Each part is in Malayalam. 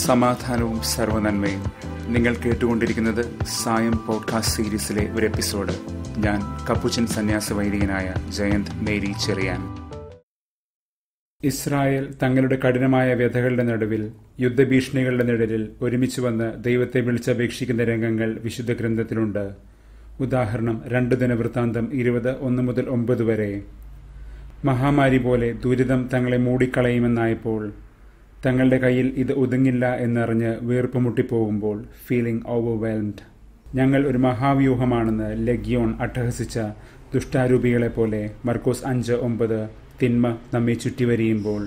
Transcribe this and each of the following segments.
സമാധാനവും സർവനന്മയും നിങ്ങൾ കേട്ടുകൊണ്ടിരിക്കുന്നത് സായം പോഡ്കാസ്റ്റ് സീരീസിലെ ഒരു എപ്പിസോഡ് ഞാൻ കപ്പുച്ചൻ സന്യാസ വൈദികനായ ജയന്ത് മേരി ചെറിയാൻ ഇസ്രായേൽ തങ്ങളുടെ കഠിനമായ വ്യഥകളുടെ നടുവിൽ യുദ്ധഭീഷണികളുടെ നിഴലിൽ ഒരുമിച്ച് വന്ന് ദൈവത്തെ വിളിച്ചപേക്ഷിക്കുന്ന രംഗങ്ങൾ വിശുദ്ധ ഗ്രന്ഥത്തിലുണ്ട് ഉദാഹരണം രണ്ടു ദിന വൃത്താന്തം ഇരുപത് ഒന്ന് മുതൽ ഒമ്പത് വരെ മഹാമാരി പോലെ ദുരിതം തങ്ങളെ മൂടിക്കളയുമെന്നായപ്പോൾ തങ്ങളുടെ കയ്യിൽ ഇത് ഒതുങ്ങില്ല എന്നറിഞ്ഞ് വീർപ്പ് മുട്ടിപ്പോകുമ്പോൾ ഫീലിംഗ് ഓവർവെൽംഡ് ഞങ്ങൾ ഒരു മഹാവ്യൂഹമാണെന്ന് ലഗ്യോൺ അട്ടഹസിച്ച പോലെ മർക്കോസ് അഞ്ച് ഒമ്പത് തിന്മ നമ്മെ ചുറ്റിവരിയുമ്പോൾ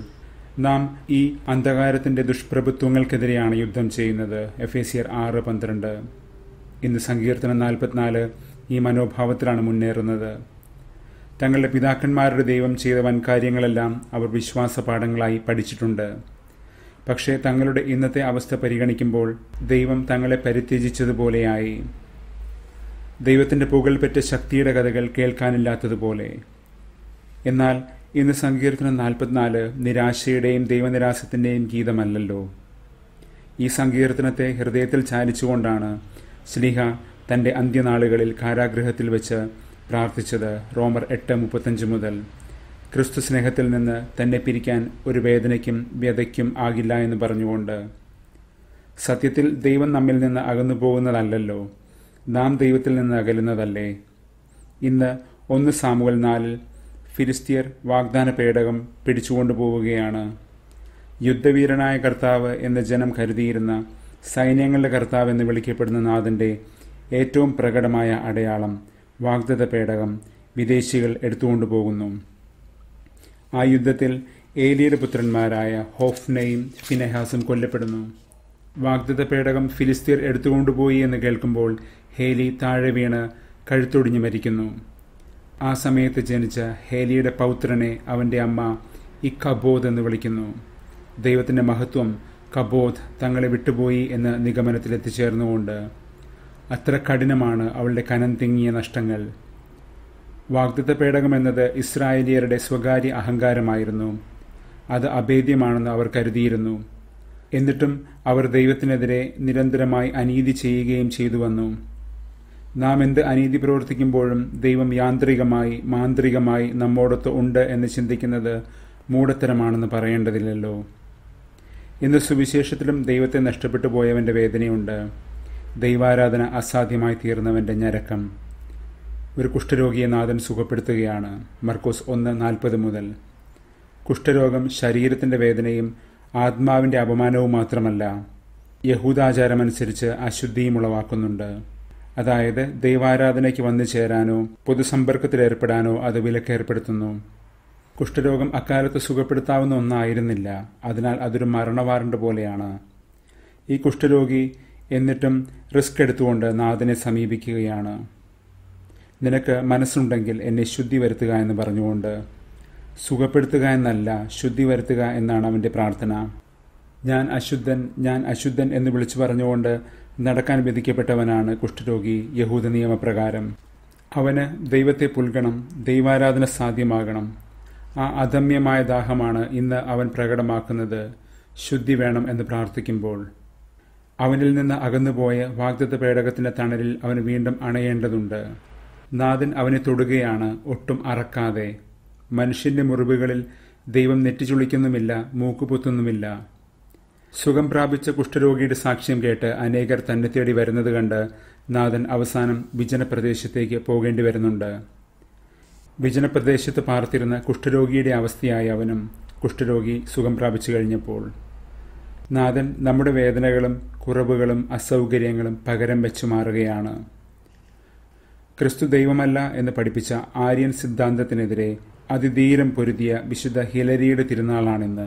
നാം ഈ അന്ധകാരത്തിന്റെ ദുഷ്പ്രഭുത്വങ്ങൾക്കെതിരെയാണ് യുദ്ധം ചെയ്യുന്നത് എഫ് എ സിയർ ആറ് പന്ത്രണ്ട് ഇന്ന് സങ്കീർത്തനം നാൽപ്പത്തിനാല് ഈ മനോഭാവത്തിലാണ് മുന്നേറുന്നത് തങ്ങളുടെ പിതാക്കന്മാരുടെ ദൈവം ചെയ്ത വൻകാര്യങ്ങളെല്ലാം അവർ വിശ്വാസപാഠങ്ങളായി പഠിച്ചിട്ടുണ്ട് പക്ഷേ തങ്ങളുടെ ഇന്നത്തെ അവസ്ഥ പരിഗണിക്കുമ്പോൾ ദൈവം തങ്ങളെ പരിത്യജിച്ചതുപോലെയായി ദൈവത്തിൻ്റെ പെറ്റ ശക്തിയുടെ കഥകൾ കേൾക്കാനില്ലാത്തതുപോലെ എന്നാൽ ഇന്ന് സങ്കീർത്തനം നാൽപ്പത്തിനാല് നിരാശയുടെയും ദൈവനിരാശത്തിൻ്റെയും ഗീതമല്ലല്ലോ ഈ സങ്കീർത്തനത്തെ ഹൃദയത്തിൽ ചാലിച്ചുകൊണ്ടാണ് സ്നേഹ തന്റെ അന്ത്യനാളുകളിൽ കാരാഗ്രഹത്തിൽ വെച്ച് പ്രാർത്ഥിച്ചത് റോമർ എട്ട് മുപ്പത്തഞ്ച് മുതൽ ക്രിസ്തു സ്നേഹത്തിൽ നിന്ന് തന്നെ പിരിക്കാൻ ഒരു വേദനയ്ക്കും വ്യതയ്ക്കും ആകില്ല എന്ന് പറഞ്ഞുകൊണ്ട് സത്യത്തിൽ ദൈവം നമ്മിൽ നിന്ന് അകന്നു പോകുന്നതല്ലോ നാം ദൈവത്തിൽ നിന്ന് അകലുന്നതല്ലേ ഇന്ന് ഒന്ന് സാമുവൽ നാലിൽ ഫിലിസ്തീയർ വാഗ്ദാന പേടകം പിടിച്ചുകൊണ്ടു പോവുകയാണ് യുദ്ധവീരനായ കർത്താവ് എന്ന് ജനം കരുതിയിരുന്ന സൈന്യങ്ങളുടെ കർത്താവ് എന്ന് വിളിക്കപ്പെടുന്ന നാഥൻ്റെ ഏറ്റവും പ്രകടമായ അടയാളം വാഗ്ദത്ത പേടകം വിദേശികൾ എടുത്തുകൊണ്ടു പോകുന്നു ആ യുദ്ധത്തിൽ ഏലിയുടെ പുത്രന്മാരായ ഹോഫ്നയും ഫിനെഹാസും കൊല്ലപ്പെടുന്നു വാഗ്ദത്ത പേടകം ഫിലിസ്തീർ എടുത്തുകൊണ്ടുപോയി എന്ന് കേൾക്കുമ്പോൾ ഹേലി താഴെ വീണ് കഴുത്തൊടിഞ്ഞു മരിക്കുന്നു ആ സമയത്ത് ജനിച്ച ഹേലിയുടെ പൗത്രനെ അവൻ്റെ അമ്മ ഇക്കബോധ് എന്ന് വിളിക്കുന്നു ദൈവത്തിൻ്റെ മഹത്വം കബോധ് തങ്ങളെ വിട്ടുപോയി എന്ന നിഗമനത്തിലെത്തിച്ചേർന്നുകൊണ്ട് അത്ര കഠിനമാണ് അവളുടെ കനം തിങ്ങിയ നഷ്ടങ്ങൾ വാഗ്ദത്ത പേടകം എന്നത് ഇസ്രായേലിയരുടെ സ്വകാര്യ അഹങ്കാരമായിരുന്നു അത് അഭേദ്യമാണെന്ന് അവർ കരുതിയിരുന്നു എന്നിട്ടും അവർ ദൈവത്തിനെതിരെ നിരന്തരമായി അനീതി ചെയ്യുകയും ചെയ്തു വന്നു നാം എന്ത് അനീതി പ്രവർത്തിക്കുമ്പോഴും ദൈവം യാന്ത്രികമായി മാന്ത്രികമായി നമ്മോടൊത്ത് ഉണ്ട് എന്ന് ചിന്തിക്കുന്നത് മൂഢത്തരമാണെന്ന് പറയേണ്ടതില്ലല്ലോ ഇന്ന് സുവിശേഷത്തിലും ദൈവത്തെ നഷ്ടപ്പെട്ടു പോയവൻ്റെ വേദനയുണ്ട് ദൈവാരാധന അസാധ്യമായി തീർന്നവൻ്റെ ഞരക്കം ഒരു കുഷ്ഠരോഗിയെ നാഥൻ സുഖപ്പെടുത്തുകയാണ് മർക്കോസ് ഒന്ന് നാൽപ്പത് മുതൽ കുഷ്ഠരോഗം ശരീരത്തിൻ്റെ വേദനയും ആത്മാവിൻ്റെ അപമാനവും മാത്രമല്ല യഹൂദാചാരമനുസരിച്ച് അശുദ്ധിയും ഉളവാക്കുന്നുണ്ട് അതായത് ദൈവാരാധനയ്ക്ക് വന്നു ചേരാനോ പൊതുസമ്പർക്കത്തിലേർപ്പെടാനോ അത് വിലക്കേർപ്പെടുത്തുന്നു കുഷ്ഠരോഗം അക്കാലത്ത് സുഖപ്പെടുത്താവുന്ന ഒന്നായിരുന്നില്ല അതിനാൽ അതൊരു മരണവാറണ്ട് പോലെയാണ് ഈ കുഷ്ഠരോഗി എന്നിട്ടും റിസ്ക് എടുത്തുകൊണ്ട് നാഥനെ സമീപിക്കുകയാണ് നിനക്ക് മനസ്സുണ്ടെങ്കിൽ എന്നെ ശുദ്ധി വരുത്തുക എന്ന് പറഞ്ഞുകൊണ്ട് സുഖപ്പെടുത്തുക എന്നല്ല ശുദ്ധി വരുത്തുക എന്നാണ് അവൻ്റെ പ്രാർത്ഥന ഞാൻ അശുദ്ധൻ ഞാൻ അശുദ്ധൻ എന്ന് വിളിച്ചു പറഞ്ഞുകൊണ്ട് നടക്കാൻ വിധിക്കപ്പെട്ടവനാണ് കുഷ്ഠരോഗി യഹൂദ നിയമപ്രകാരം അവന് ദൈവത്തെ പുൽകണം ദൈവാരാധന സാധ്യമാകണം ആ അദമ്യമായ ദാഹമാണ് ഇന്ന് അവൻ പ്രകടമാക്കുന്നത് ശുദ്ധി വേണം എന്ന് പ്രാർത്ഥിക്കുമ്പോൾ അവനിൽ നിന്ന് അകന്നുപോയ വാഗ്ദത്ത പേടകത്തിന്റെ തണലിൽ അവന് വീണ്ടും അണയേണ്ടതുണ്ട് നാഥൻ അവനെ തൊടുകയാണ് ഒട്ടും അറക്കാതെ മനുഷ്യന്റെ മുറിവുകളിൽ ദൈവം നെറ്റിച്ചുളിക്കുന്നുമില്ല മൂക്കുപൊത്തുന്നുമില്ല സുഖം പ്രാപിച്ച കുഷ്ഠരോഗിയുടെ സാക്ഷ്യം കേട്ട് അനേകർ തന്നെ തേടി വരുന്നത് കണ്ട് നാഥൻ അവസാനം വിജനപ്രദേശത്തേക്ക് പോകേണ്ടി വരുന്നുണ്ട് വിജനപ്രദേശത്ത് പാർത്തിരുന്ന കുഷ്ഠരോഗിയുടെ അവസ്ഥയായ അവനും കുഷ്ഠരോഗി സുഖം പ്രാപിച്ചു കഴിഞ്ഞപ്പോൾ നാഥൻ നമ്മുടെ വേദനകളും കുറവുകളും അസൗകര്യങ്ങളും പകരം വെച്ചു മാറുകയാണ് ക്രിസ്തു ദൈവമല്ല എന്ന് പഠിപ്പിച്ച ആര്യൻ സിദ്ധാന്തത്തിനെതിരെ അതിധീരം പൊരുതിയ വിശുദ്ധ ഹിലരിയുടെ തിരുനാളാണിന്ന്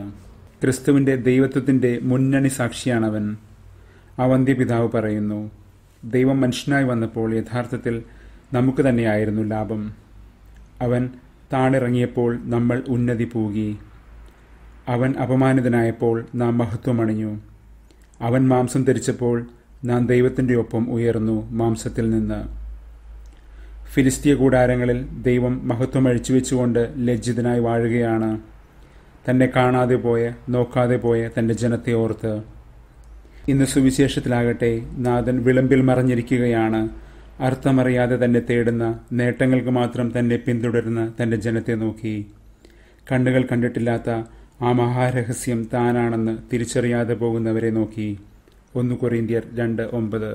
ക്രിസ്തുവിൻ്റെ ദൈവത്വത്തിൻ്റെ മുന്നണി സാക്ഷിയാണവൻ അവന്തി പിതാവ് പറയുന്നു ദൈവം മനുഷ്യനായി വന്നപ്പോൾ യഥാർത്ഥത്തിൽ നമുക്ക് തന്നെയായിരുന്നു ലാഭം അവൻ താണിറങ്ങിയപ്പോൾ നമ്മൾ ഉന്നതി പൂകി അവൻ അപമാനിതനായപ്പോൾ നാം മഹത്വമണിഞ്ഞു അവൻ മാംസം ധരിച്ചപ്പോൾ നാം ദൈവത്തിൻ്റെ ഒപ്പം ഉയർന്നു മാംസത്തിൽ നിന്ന് ഫിലിസ്തീയ കൂടാരങ്ങളിൽ ദൈവം മഹത്വം അഴിച്ചുവെച്ചുകൊണ്ട് ലജ്ജിതനായി വാഴുകയാണ് തന്നെ കാണാതെ പോയ നോക്കാതെ പോയ തൻ്റെ ജനത്തെ ഓർത്ത് ഇന്ന് സുവിശേഷത്തിലാകട്ടെ നാഥൻ വിളമ്പിൽ മറഞ്ഞിരിക്കുകയാണ് അർത്ഥമറിയാതെ തന്നെ തേടുന്ന നേട്ടങ്ങൾക്ക് മാത്രം തന്നെ പിന്തുടരുന്ന തൻ്റെ ജനത്തെ നോക്കി കണ്ണുകൾ കണ്ടിട്ടില്ലാത്ത ആ മഹാരഹസ്യം താനാണെന്ന് തിരിച്ചറിയാതെ പോകുന്നവരെ നോക്കി ഒന്ന് കൊറീന്ത്യർ രണ്ട് ഒമ്പത്